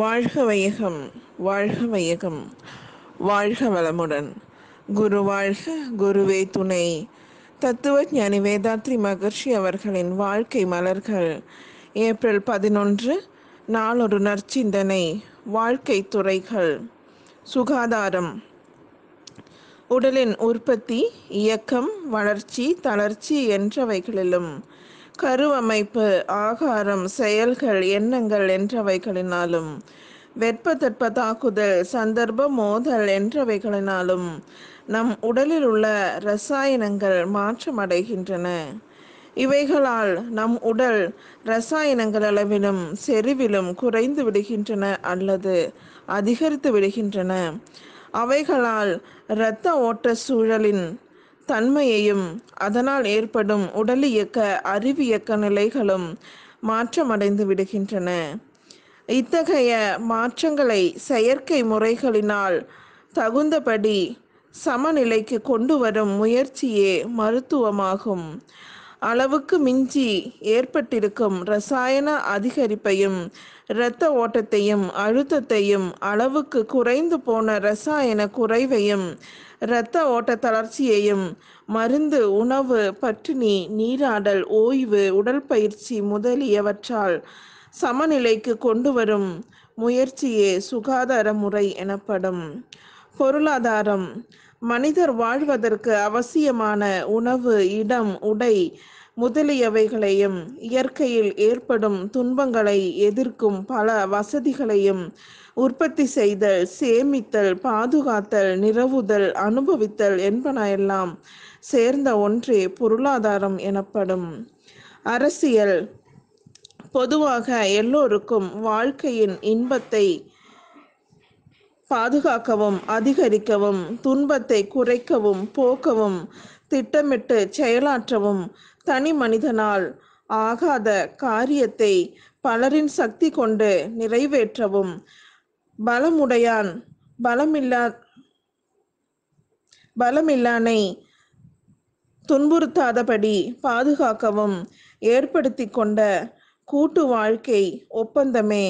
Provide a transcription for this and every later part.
வாழ்க வையகம் வாழ்க வையகம் வாழ்க வளமுடன் குரு வாழ்க குருவே துணை தத்துவ ஞானி வேதாத்ரி மகர்ஷி அவர்களின் வாழ்க்கை மலர்கள் ஏப்ரல் பதினொன்று நாளொரு நற்சிந்தனை வாழ்க்கை துறைகள் சுகாதாரம் உடலின் உற்பத்தி இயக்கம் வளர்ச்சி தளர்ச்சி என்றவைகளிலும் கருவமைப்பு ஆகாரம் செயல்கள் எண்ணங்கள் என்றவைகளினாலும் வெட்பத்தட்ப தாக்குதல் சந்தர்ப்ப மோதல் என்றவைகளினாலும் நம் உடலில் உள்ள இரசாயனங்கள் மாற்றமடைகின்றன இவைகளால் நம் உடல் இரசாயனங்கள் அளவிலும் செறிவிலும் குறைந்து விடுகின்றன அல்லது அதிகரித்து விடுகின்றன அவைகளால் இரத்த ஓட்ட சூழலின் தன்மையையும் அதனால் ஏற்படும் உடலியக்க அறிவியக்க நிலைகளும் மாற்றமடைந்து விடுகின்றன இத்தகைய மாற்றங்களை செயற்கை முறைகளினால் தகுந்தபடி சமநிலைக்கு கொண்டு வரும் முயற்சியே மருத்துவமாகும் அளவுக்கு மிஞ்சி ஏற்பட்டிருக்கும் ரசாயன அதிகரிப்பையும் இரத்த ஓட்டத்தையும் அழுத்தத்தையும் அளவுக்கு குறைந்து போன ரசாயன குறைவையும் இரத்த ஓட்ட தளர்ச்சியையும் மருந்து உணவு பட்டினி நீராடல் ஓய்வு உடற்பயிற்சி முதலியவற்றால் சமநிலைக்கு கொண்டு வரும் முயற்சியே சுகாதார முறை எனப்படும் பொருளாதாரம் மனிதர் வாழ்வதற்கு அவசியமான உணவு இடம் உடை முதலியவைகளையும் இயற்கையில் ஏற்படும் துன்பங்களை எதிர்க்கும் பல வசதிகளையும் உற்பத்தி செய்தல் சேமித்தல் பாதுகாத்தல் நிறவுதல் அனுபவித்தல் என்பன எல்லாம் சேர்ந்த ஒன்றே பொருளாதாரம் எனப்படும் அரசியல் பொதுவாக எல்லோருக்கும் வாழ்க்கையின் இன்பத்தை பாதுகாக்கவும் அதிகரிக்கவும் துன்பத்தை குறைக்கவும் போக்கவும் திட்டமிட்டு செயலாற்றவும் தனி மனிதனால் ஆகாத காரியத்தை பலரின் சக்தி கொண்டு நிறைவேற்றவும் பலமுடையான் பலமில்லா பலமில்லானை துன்புறுத்தாதபடி பாதுகாக்கவும் ஏற்படுத்தி கொண்ட கூட்டு வாழ்க்கை ஒப்பந்தமே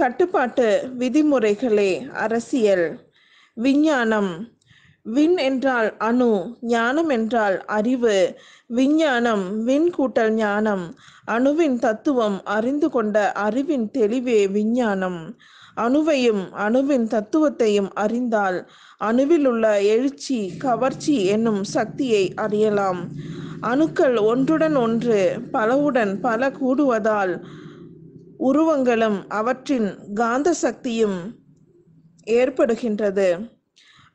கட்டுப்பாட்டு விதிமுறைகளே அரசியல் விஞ்ஞானம் விண் என்றால் அணு ஞானம் என்றால் அறிவு விஞ்ஞானம் விண் கூட்டல் ஞானம் அணுவின் தத்துவம் அறிந்து கொண்ட அறிவின் தெளிவே விஞ்ஞானம் அணுவையும் அணுவின் தத்துவத்தையும் அறிந்தால் அணுவில் உள்ள எழுச்சி கவர்ச்சி என்னும் சக்தியை அறியலாம் அணுக்கள் ஒன்றுடன் ஒன்று பலவுடன் பல கூடுவதால் உருவங்களும் அவற்றின் காந்த சக்தியும் ஏற்படுகின்றது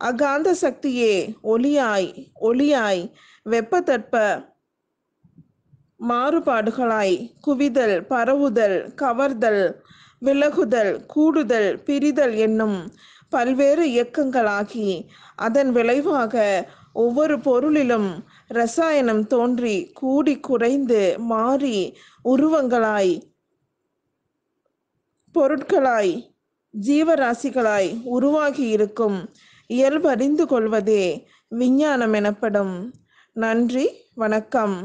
அக்காந்த சக்தியே ஒளியாய் ஒளியாய் வெப்பதட்ப மாறுபாடுகளாய் குவிதல் பரவுதல் கவர்தல் விலகுதல் கூடுதல் பிரிதல் என்னும் பல்வேறு இயக்கங்களாகி அதன் விளைவாக ஒவ்வொரு பொருளிலும் ரசாயனம் தோன்றி கூடி குறைந்து மாறி உருவங்களாய் பொருட்களாய் ஜீவராசிகளாய் உருவாகி இருக்கும் இயல்பறிந்து கொள்வதே விஞ்ஞானம் எனப்படும் நன்றி வணக்கம்